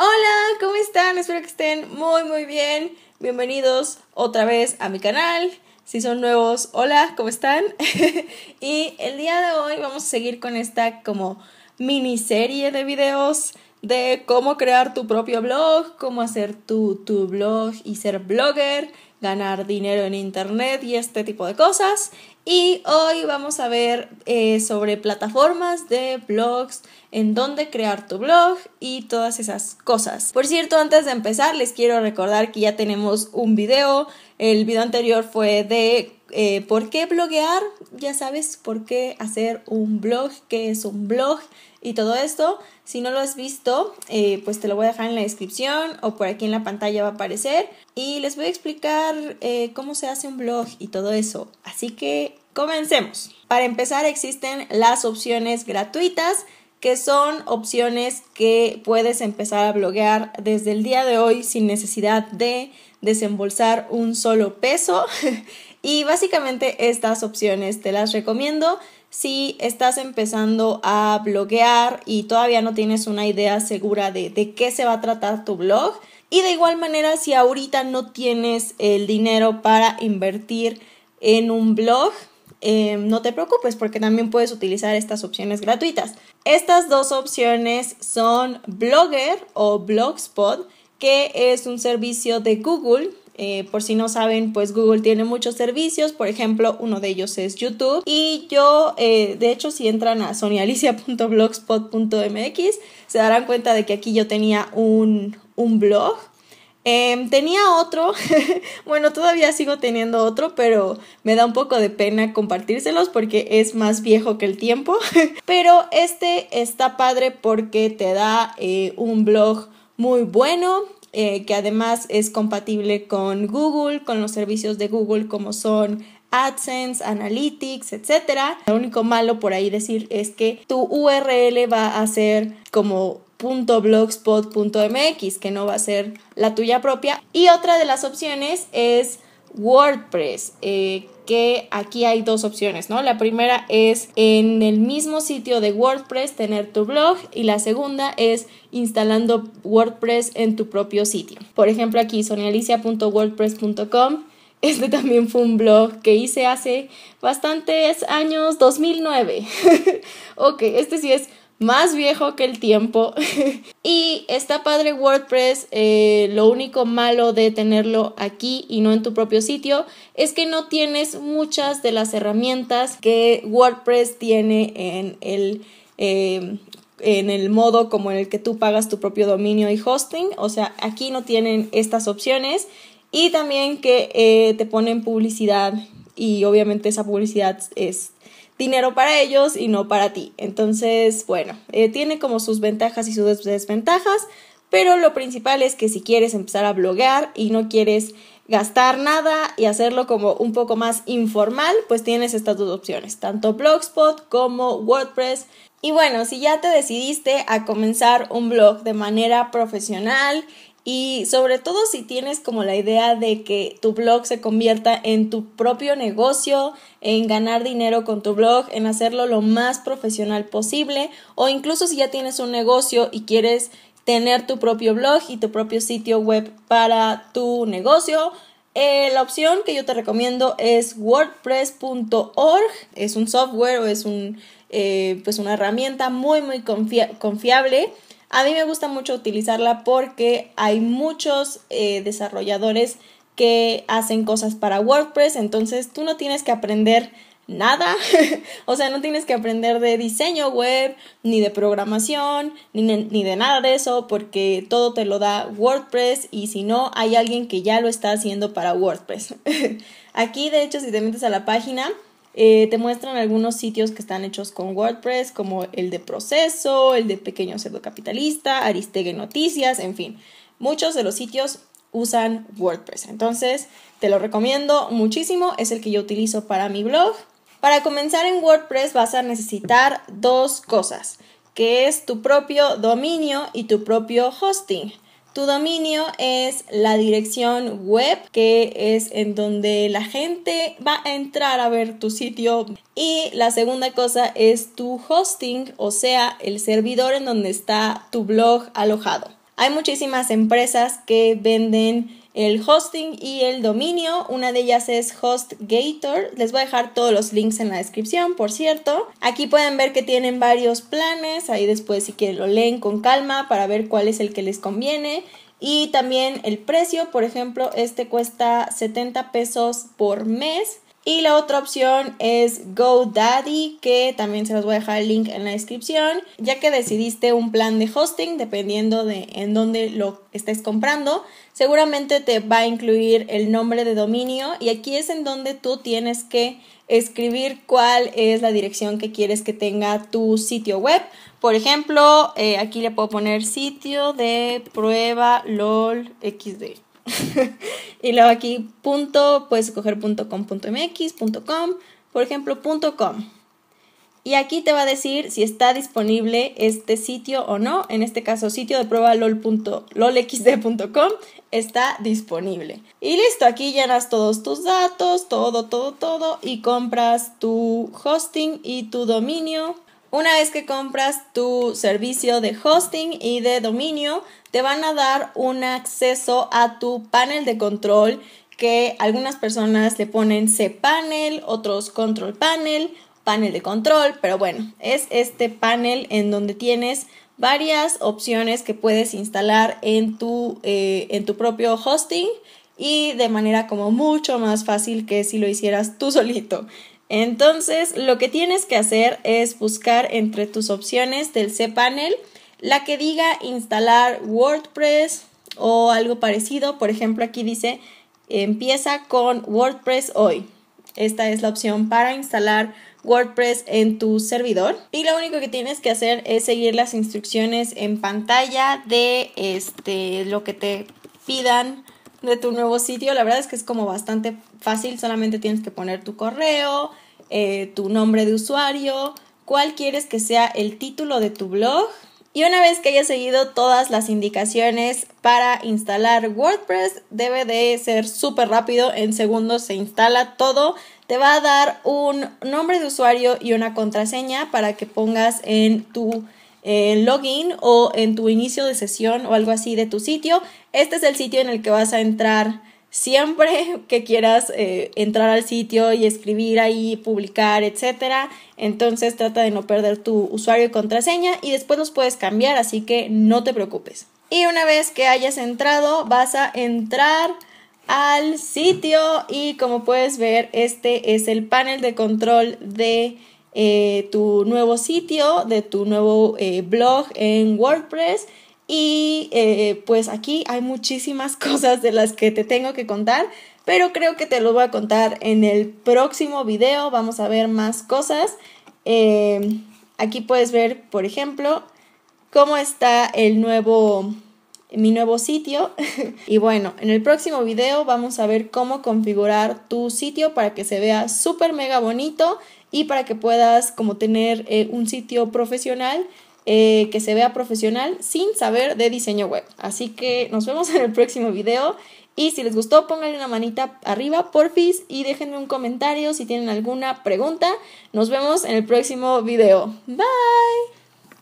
Hola, ¿cómo están? Espero que estén muy muy bien. Bienvenidos otra vez a mi canal. Si son nuevos, hola, ¿cómo están? y el día de hoy vamos a seguir con esta como miniserie de videos de cómo crear tu propio blog, cómo hacer tu, blog y ser blogger, ganar dinero en internet y este tipo de cosas. Y hoy vamos a ver eh, sobre plataformas de blogs, en dónde crear tu blog y todas esas cosas. Por cierto, antes de empezar, les quiero recordar que ya tenemos un video. El video anterior fue de eh, por qué bloguear, ya sabes, por qué hacer un blog, qué es un blog y todo esto, si no lo has visto, eh, pues te lo voy a dejar en la descripción o por aquí en la pantalla va a aparecer. Y les voy a explicar eh, cómo se hace un blog y todo eso. Así que comencemos. Para empezar existen las opciones gratuitas, que son opciones que puedes empezar a bloguear desde el día de hoy sin necesidad de desembolsar un solo peso. y básicamente estas opciones te las recomiendo si estás empezando a bloguear y todavía no tienes una idea segura de, de qué se va a tratar tu blog. Y de igual manera, si ahorita no tienes el dinero para invertir en un blog, eh, no te preocupes porque también puedes utilizar estas opciones gratuitas. Estas dos opciones son Blogger o Blogspot, que es un servicio de Google eh, por si no saben, pues Google tiene muchos servicios, por ejemplo, uno de ellos es YouTube. Y yo, eh, de hecho, si entran a sonialicia.blogspot.mx, se darán cuenta de que aquí yo tenía un, blog. Em, tenía otro, bueno, todavía sigo teniendo otro, pero me da un poco de pena compartírselos porque es más viejo que el tiempo. pero este está padre porque te da eh, un blog muy bueno, eh, que además es compatible con Google, con los servicios de Google como son AdSense, Analytics, etc. Lo único malo por ahí decir es que tu URL va a ser como .blogspot.mx, que no va a ser la tuya propia. Y otra de las opciones es WordPress, eh, que aquí hay dos opciones, ¿no? La primera es en el mismo sitio de WordPress tener tu blog y la segunda es instalando WordPress en tu propio sitio. Por ejemplo, aquí sonialicia.wordpress.com. Este también fue un blog que hice hace bastantes años, 2009. ok, este sí es más viejo que el tiempo. y está padre WordPress, eh, lo único malo de tenerlo aquí y no en tu propio sitio es que no tienes muchas de las herramientas que WordPress tiene en el... Eh, en el modo como en el que tú pagas tu propio dominio y hosting, o sea, aquí no tienen estas opciones y también que eh, te ponen publicidad y obviamente esa publicidad es dinero para ellos y no para ti. Entonces, bueno, eh, tiene como sus ventajas y sus desventajas, pero lo principal es que si quieres empezar a bloguear y no quieres gastar nada y hacerlo como un poco más informal, pues tienes estas dos opciones, tanto Blogspot como WordPress. Y bueno, si ya te decidiste a comenzar un blog de manera profesional y sobre todo si tienes como la idea de que tu blog se convierta en tu propio negocio, en ganar dinero con tu blog, en hacerlo lo más profesional posible, o incluso si ya tienes un negocio y quieres tener tu propio blog y tu propio sitio web para tu negocio, eh, la opción que yo te recomiendo es wordpress.org. Es un software o es eh, pues una herramienta muy, muy confiable a mí me gusta mucho utilizarla porque hay muchos eh, desarrolladores que hacen cosas para WordPress, entonces tú no tienes que aprender nada, o sea, no tienes que aprender de diseño web, ni de programación, ni, ni, de nada de eso, porque todo te lo da WordPress y si no, hay alguien que ya lo está haciendo para WordPress. Aquí, de hecho, si te metes a la página, eh, te muestran algunos sitios que están hechos con WordPress, como el de Proceso, el de Pequeño Cerdo Capitalista, Aristegui Noticias, en fin. Muchos de los sitios usan WordPress. Entonces, te lo recomiendo muchísimo. Es el que yo utilizo para mi blog. Para comenzar en WordPress vas a necesitar dos cosas, que es tu propio dominio y tu propio hosting. Tu dominio es la dirección web, que es en donde la gente va a entrar a ver tu sitio. Y la segunda cosa es tu hosting, o sea, el servidor en donde está tu blog alojado. Hay muchísimas empresas que venden el hosting y el dominio. Una de ellas es HostGator. Les voy a dejar todos los links en la descripción, por cierto. Aquí pueden ver que tienen varios planes. Ahí después si quieren lo leen con calma para ver cuál es el que les conviene. Y también el precio, por ejemplo, este cuesta 70 pesos por mes y la otra opción es GoDaddy, que también se los voy a dejar el link en la descripción, ya que decidiste un plan de hosting dependiendo de en dónde lo estés comprando. Seguramente te va a incluir el nombre de dominio y aquí es en donde tú tienes que escribir cuál es la dirección que quieres que tenga tu sitio web. Por ejemplo, eh, aquí le puedo poner sitio de prueba LOL XD. y luego aquí punto, puedes escoger por ejemplo, .com. Y aquí te va a decir si está disponible este sitio o no. En este caso, sitio de prueba lol.lolxd.com está disponible. Y listo, aquí llenas todos tus datos, todo, todo, todo y compras tu hosting y tu dominio. Una vez que compras tu servicio de hosting y de dominio, te van a dar un acceso a tu panel de control que algunas personas le ponen cPanel, otros control panel, panel de control, pero bueno, es este panel en donde tienes varias opciones que puedes instalar en tu, eh, en tu propio hosting y de manera como mucho más fácil que si lo hicieras tú solito. Entonces, lo que tienes que hacer es buscar entre tus opciones del cPanel panel la que diga instalar WordPress o algo parecido, por ejemplo aquí dice empieza con WordPress hoy. Esta es la opción para instalar WordPress en tu servidor y lo único que tienes que hacer es seguir las instrucciones en pantalla de este lo que te pidan de tu nuevo sitio. La verdad es que es como bastante fácil, solamente tienes que poner tu correo, eh, tu nombre de usuario, cuál quieres que sea el título de tu blog y una vez que hayas seguido todas las indicaciones para instalar WordPress, debe de ser súper rápido, en segundos se instala todo. Te va a dar un nombre de usuario y una contraseña para que pongas en tu eh, login o en tu inicio de sesión o algo así de tu sitio. Este es el sitio en el que vas a entrar siempre que quieras eh, entrar al sitio y escribir ahí, publicar, etcétera. Entonces trata de no perder tu usuario y contraseña y después los puedes cambiar, así que no te preocupes. Y una vez que hayas entrado, vas a entrar al sitio y como puedes ver, este es el panel de control de eh, tu nuevo sitio, de tu nuevo eh, blog en WordPress y eh, pues aquí hay muchísimas cosas de las que te tengo que contar, pero creo que te lo voy a contar en el próximo video. Vamos a ver más cosas. Eh, aquí puedes ver, por ejemplo, cómo está el nuevo mi nuevo sitio y bueno en el próximo video vamos a ver cómo configurar tu sitio para que se vea súper mega bonito y para que puedas como tener eh, un sitio profesional eh, que se vea profesional sin saber de diseño web. Así que nos vemos en el próximo video. Y si les gustó, pónganle una manita arriba, porfis, y déjenme un comentario si tienen alguna pregunta. Nos vemos en el próximo video. Bye.